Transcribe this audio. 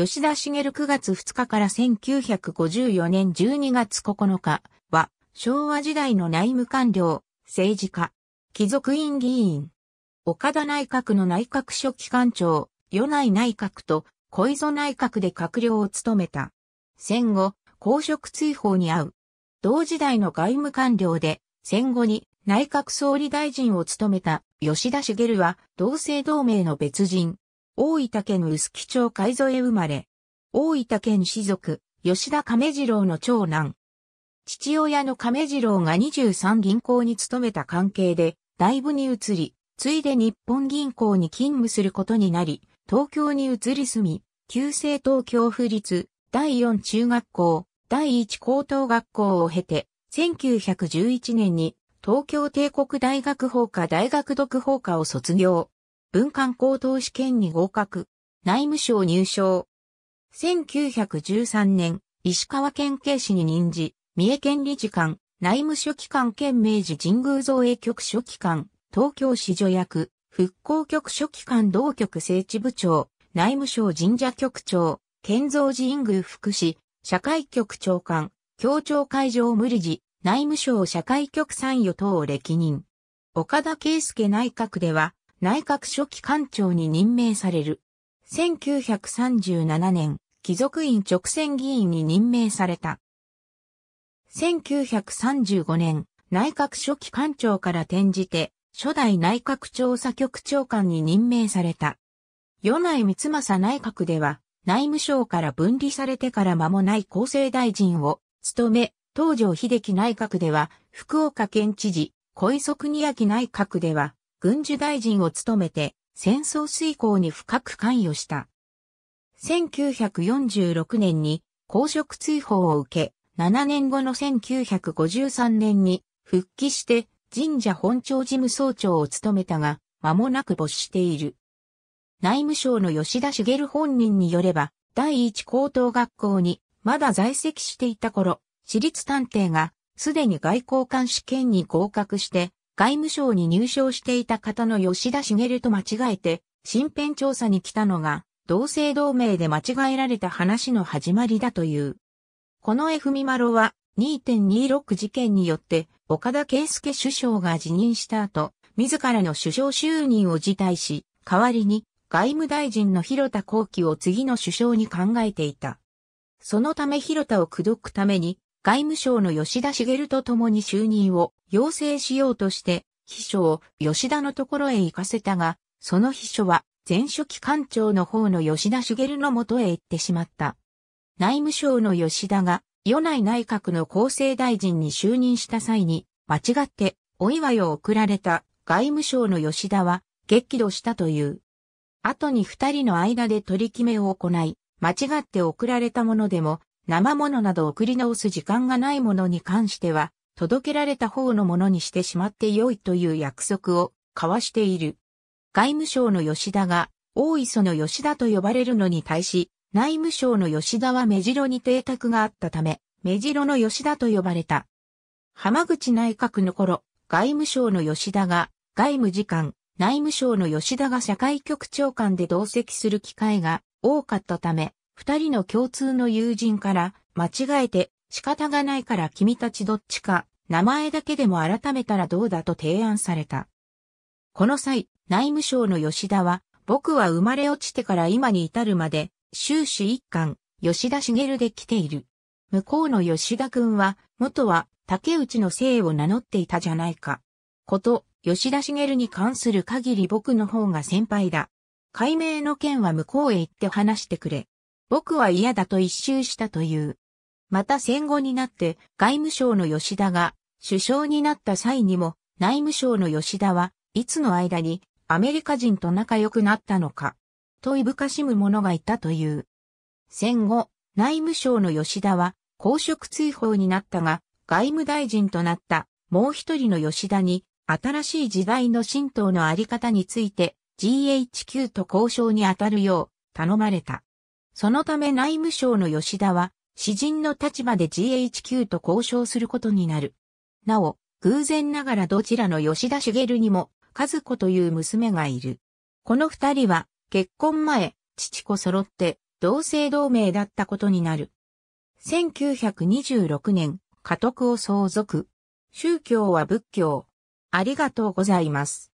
吉田茂9月2日から1954年12月9日は、昭和時代の内務官僚、政治家、貴族院議員、岡田内閣の内閣書記官長、与内内閣と小磯内閣で閣僚を務めた。戦後、公職追放に遭う。同時代の外務官僚で、戦後に内閣総理大臣を務めた吉田茂は同姓同名の別人、大分県薄木町海添生まれ。大分県士族、吉田亀次郎の長男。父親の亀次郎が23銀行に勤めた関係で、大部に移り、ついで日本銀行に勤務することになり、東京に移り住み、旧制東京府立第4中学校、第1高等学校を経て、1911年に東京帝国大学法科大学読法科を卒業。文官高等試験に合格、内務省入省。1913年、石川県警視に任じ、三重県理事官、内務書記官兼明治神宮造営局書記官、東京市助役、復興局書記官同局政治部長、内務省神社局長、建造寺院宮副市、社会局長官、協調会場無理事、内務省社会局参与等を歴任。岡田圭介内閣では、内閣書記官庁に任命される。1937年、貴族院直選議員に任命された。1935年、内閣書記官庁から転じて、初代内閣調査局長官に任命された。与内光政内閣では、内務省から分離されてから間もない厚生大臣を務め、東条秀樹内閣では、福岡県知事、小磯国明内閣では、軍需大臣を務めて戦争遂行に深く関与した。1946年に公職追放を受け、7年後の1953年に復帰して神社本庁事務総長を務めたが、間もなく没している。内務省の吉田茂本人によれば、第一高等学校にまだ在籍していた頃、私立探偵がすでに外交官試験に合格して外務省に入省していた方の吉田茂と間違えて、身辺調査に来たのが、同姓同名で間違えられた話の始まりだという。この F ミマロは、2.26事件によって、岡田圭介首相が辞任した後、自らの首相就任を辞退し、代わりに外務大臣の広田光輝を次の首相に考えていた。そのため広田を口説くために、外務省の吉田茂と共に就任を要請しようとして、秘書を吉田のところへ行かせたが、その秘書は前書記官庁の方の吉田茂のもとへ行ってしまった。内務省の吉田が、与内内閣の厚生大臣に就任した際に、間違ってお祝いを送られた外務省の吉田は、激怒したという。後に二人の間で取り決めを行い、間違って送られたものでも、生物など送り直す時間がないものに関しては、届けられた方のものにしてしまって良いという約束を交わしている。外務省の吉田が、大磯の吉田と呼ばれるのに対し、内務省の吉田は目白に邸宅があったため、目白の吉田と呼ばれた。浜口内閣の頃、外務省の吉田が、外務次官、内務省の吉田が社会局長官で同席する機会が多かったため、二人の共通の友人から、間違えて、仕方がないから君たちどっちか、名前だけでも改めたらどうだと提案された。この際、内務省の吉田は、僕は生まれ落ちてから今に至るまで、終始一貫、吉田茂で来ている。向こうの吉田くんは、元は、竹内の姓を名乗っていたじゃないか。こと、吉田茂に関する限り僕の方が先輩だ。解明の件は向こうへ行って話してくれ。僕は嫌だと一周したという。また戦後になって外務省の吉田が首相になった際にも内務省の吉田はいつの間にアメリカ人と仲良くなったのかといぶかしむ者がいたという。戦後、内務省の吉田は公職追放になったが外務大臣となったもう一人の吉田に新しい時代の神道のあり方について GHQ と交渉に当たるよう頼まれた。そのため内務省の吉田は、詩人の立場で GHQ と交渉することになる。なお、偶然ながらどちらの吉田茂にも、和子という娘がいる。この二人は、結婚前、父子揃って、同姓同名だったことになる。1926年、家督を相続。宗教は仏教。ありがとうございます。